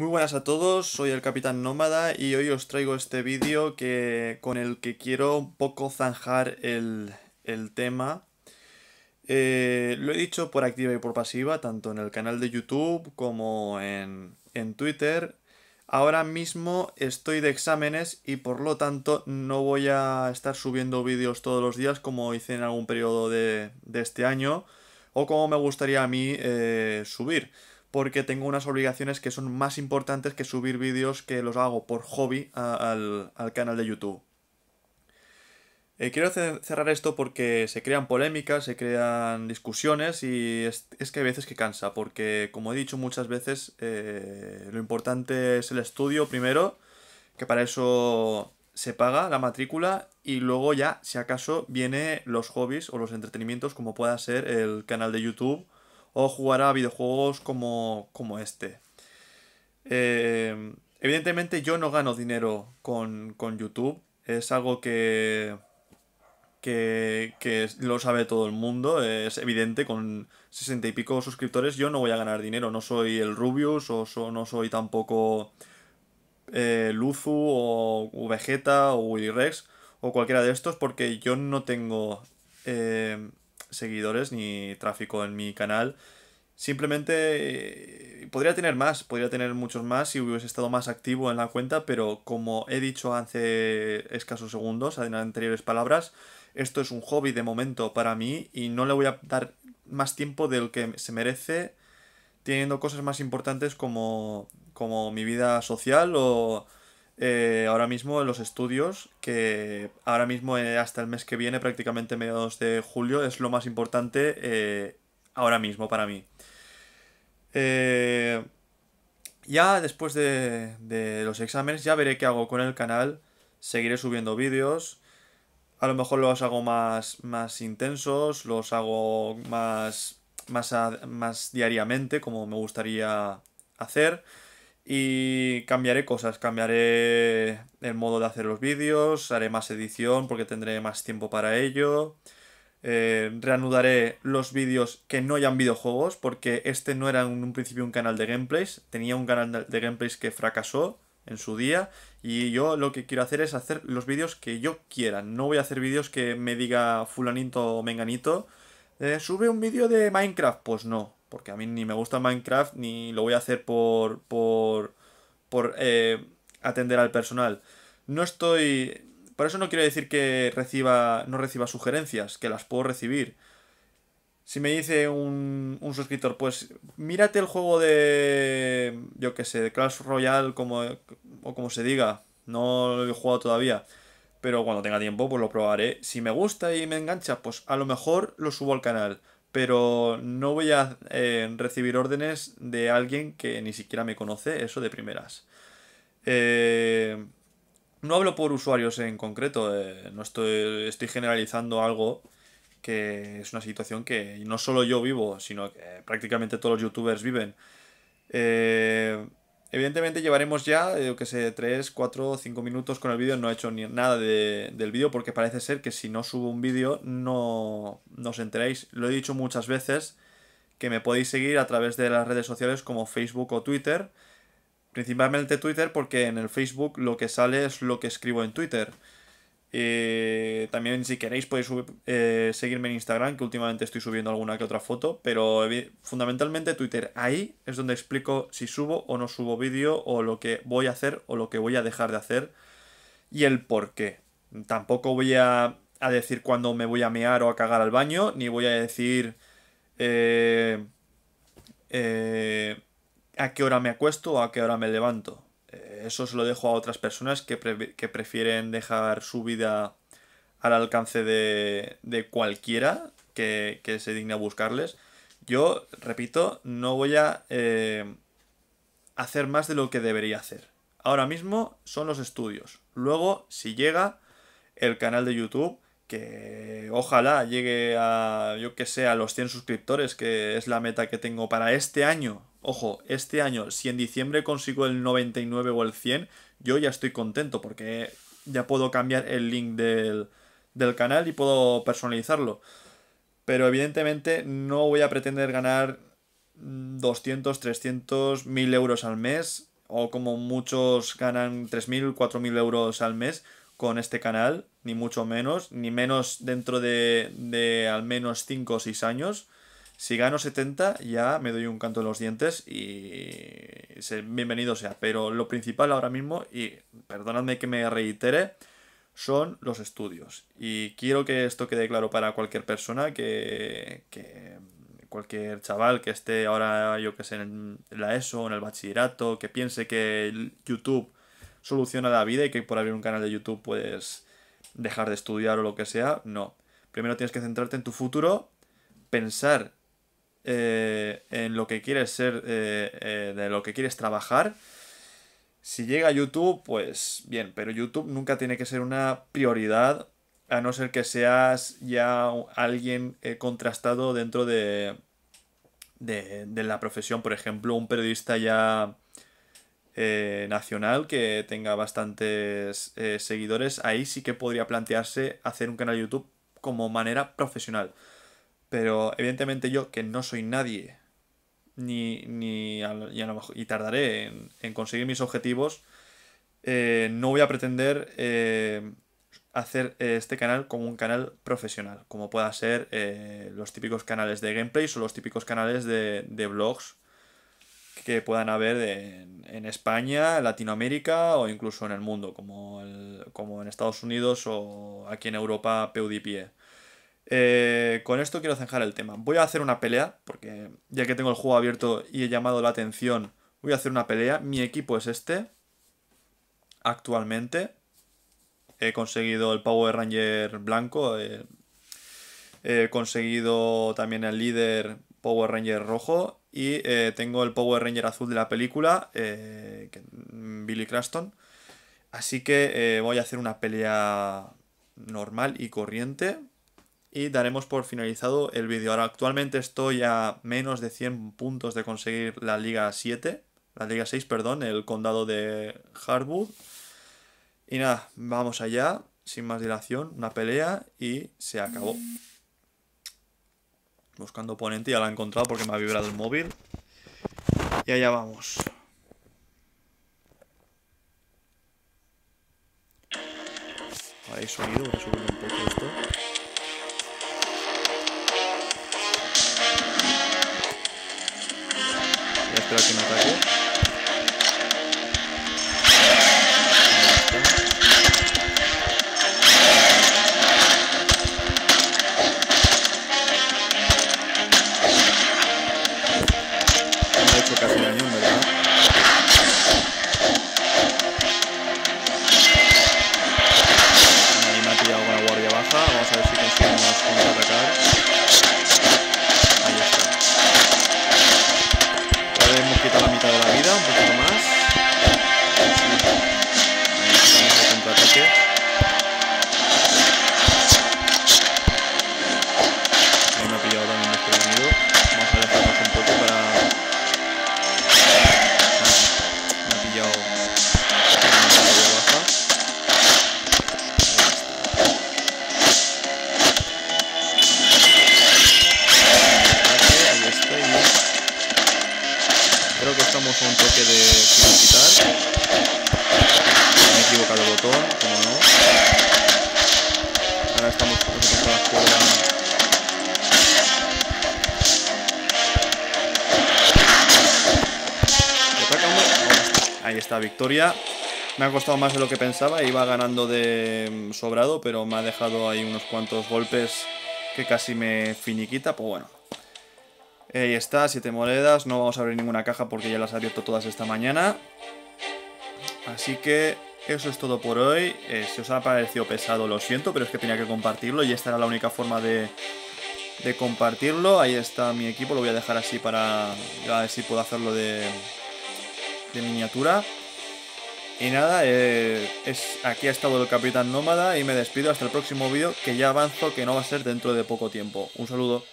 Muy buenas a todos, soy el Capitán Nómada y hoy os traigo este vídeo que, con el que quiero un poco zanjar el, tema. Eh, lo he dicho por activa y por pasiva, tanto en el canal de YouTube como en, Twitter. Ahora mismo estoy de exámenes y por lo tanto no voy a estar subiendo vídeos todos los días como hice en algún periodo de, este año o como me gustaría a mí eh, subir porque tengo unas obligaciones que son más importantes que subir vídeos que los hago por hobby al, canal de YouTube. Eh, quiero cerrar esto porque se crean polémicas, se crean discusiones y es, que hay veces que cansa, porque como he dicho muchas veces, eh, lo importante es el estudio primero, que para eso se paga la matrícula y luego ya, si acaso, viene los hobbies o los entretenimientos como pueda ser el canal de YouTube o jugará a videojuegos como, como este. Eh, evidentemente yo no gano dinero con, YouTube. Es algo que, que, que, lo sabe todo el mundo. Es evidente, con 60 y pico suscriptores yo no voy a ganar dinero. No soy el Rubius o no soy tampoco eh, Luzu o Vegeta o Willy Rex o cualquiera de estos porque yo no tengo... Eh, seguidores ni tráfico en mi canal. Simplemente eh, podría tener más, podría tener muchos más si hubiese estado más activo en la cuenta, pero como he dicho hace escasos segundos, en anteriores palabras, esto es un hobby de momento para mí y no le voy a dar más tiempo del que se merece teniendo cosas más importantes como, como mi vida social o, eh, ahora mismo en los estudios, que ahora mismo eh, hasta el mes que viene, prácticamente mediados de julio, es lo más importante eh, ahora mismo para mí. ya después de, de, los exámenes ya veré qué hago con el canal, seguiré subiendo vídeos, a lo mejor los hago más, más intensos, los hago más, más diariamente como me gustaría hacer. Y cambiaré cosas, cambiaré el modo de hacer los vídeos, haré más edición porque tendré más tiempo para ello. Eh, reanudaré los vídeos que no hayan videojuegos, porque este no era en un principio un canal de gameplays, tenía un canal de gameplays que fracasó en su día, y yo lo que quiero hacer es hacer los vídeos que yo quiera, no voy a hacer vídeos que me diga fulanito o menganito, eh, sube un vídeo de Minecraft, pues no, porque a mí ni me gusta Minecraft, ni lo voy a hacer por, por, por eh, atender al personal. No estoy... Por eso no quiero decir que reciba, no reciba sugerencias, que las puedo recibir. Si me dice un, un suscriptor, pues mírate el juego de, yo qué sé, de Clash Royale como, o como se diga. No lo he jugado todavía. Pero cuando tenga tiempo, pues lo probaré. Si me gusta y me engancha, pues a lo mejor lo subo al canal pero no voy a eh, recibir órdenes de alguien que ni siquiera me conoce, eso de primeras. Eh, no hablo por usuarios en concreto, eh, no estoy, estoy generalizando algo que es una situación que no solo yo vivo, sino que prácticamente todos los youtubers viven. Eh, Evidentemente llevaremos ya, lo eh, que sé, 3, 4, 5 minutos con el vídeo. No he hecho ni nada del vídeo porque parece ser que si no subo un vídeo no, no os enteréis. Lo he dicho muchas veces que me podéis seguir a través de las redes sociales como Facebook o Twitter. Principalmente Twitter porque en el Facebook lo que sale es lo que escribo en Twitter. Eh, también si queréis podéis eh, seguirme en Instagram, que últimamente estoy subiendo alguna que otra foto, pero fundamentalmente Twitter. Ahí es donde explico si subo o no subo vídeo, o lo que voy a hacer o lo que voy a dejar de hacer, y el por qué. Tampoco voy a, decir cuándo me voy a mear o a cagar al baño, ni voy a decir eh, eh, a qué hora me acuesto o a qué hora me levanto eso se lo dejo a otras personas que, prefieren dejar su vida al alcance de, cualquiera que, se digne a buscarles. Yo, repito, no voy a eh, hacer más de lo que debería hacer. Ahora mismo son los estudios. Luego, si llega el canal de YouTube, que ojalá llegue a, yo que sé, a los 100 suscriptores, que es la meta que tengo para este año, ojo, este año, si en diciembre consigo el 99 o el 100, yo ya estoy contento porque ya puedo cambiar el link del, canal y puedo personalizarlo. Pero evidentemente no voy a pretender ganar 200, 300, 1000 euros al mes o como muchos ganan 3.000, 4.000 euros al mes con este canal, ni mucho menos, ni menos dentro de, de al menos 5 o 6 años. Si gano 70 ya me doy un canto en los dientes y bienvenido sea. Pero lo principal ahora mismo, y perdonadme que me reitere, son los estudios. Y quiero que esto quede claro para cualquier persona, que, que cualquier chaval que esté ahora, yo que sé, en la ESO, en el bachillerato, que piense que YouTube soluciona la vida y que por abrir un canal de YouTube puedes dejar de estudiar o lo que sea. No. Primero tienes que centrarte en tu futuro, pensar eh, en lo que quieres ser, eh, eh, de lo que quieres trabajar. Si llega a YouTube, pues bien, pero YouTube nunca tiene que ser una prioridad, a no ser que seas ya alguien contrastado dentro de, de, la profesión, por ejemplo, un periodista ya nacional que tenga bastantes seguidores, ahí sí que podría plantearse hacer un canal de YouTube como manera profesional. Pero evidentemente yo, que no soy nadie, ni, y, tardaré en, conseguir mis objetivos, eh, no voy a pretender eh, hacer eh, este canal como un canal profesional, como pueda ser los típicos canales de gameplay o los típicos canales de, de blogs que puedan haber en, España, Latinoamérica o incluso en el mundo, como, como en Estados Unidos o aquí en Europa PewDiePie. Eh, con esto quiero zanjar el tema. Voy a hacer una pelea, porque ya que tengo el juego abierto y he llamado la atención, voy a hacer una pelea. Mi equipo es este. Actualmente. He conseguido el Power Ranger blanco. Eh, he conseguido también el líder Power Ranger rojo. Y eh, tengo el Power Ranger azul de la película, mm, Billy Craston. Así que voy a hacer una pelea normal y corriente y daremos por finalizado el vídeo. Ahora actualmente estoy a menos de 100 puntos de conseguir la Liga 7, la Liga 6, perdón, el condado de Harwood. Y nada, vamos allá, sin más dilación, una pelea y se acabó. Buscando oponente, ya la he encontrado porque me ha vibrado el móvil. Y allá vamos. ahí sonido, voy a un poco esto. Track na ataque. quita la mitad de la vida, un Ahí está, victoria. Me ha costado más de lo que pensaba, iba ganando de mm, sobrado, pero me ha dejado ahí unos cuantos golpes que casi me finiquita, pues bueno. Ahí está, siete monedas, no vamos a abrir ninguna caja porque ya las ha abierto todas esta mañana. Así que eso es todo por hoy. Eh, si os ha parecido pesado, lo siento, pero es que tenía que compartirlo y esta era la única forma de, compartirlo. Ahí está mi equipo, lo voy a dejar así para ver si puedo hacerlo de, miniatura. Y nada, eh, es, aquí ha estado el Capitán Nómada y me despido hasta el próximo vídeo que ya avanzo que no va a ser dentro de poco tiempo. Un saludo.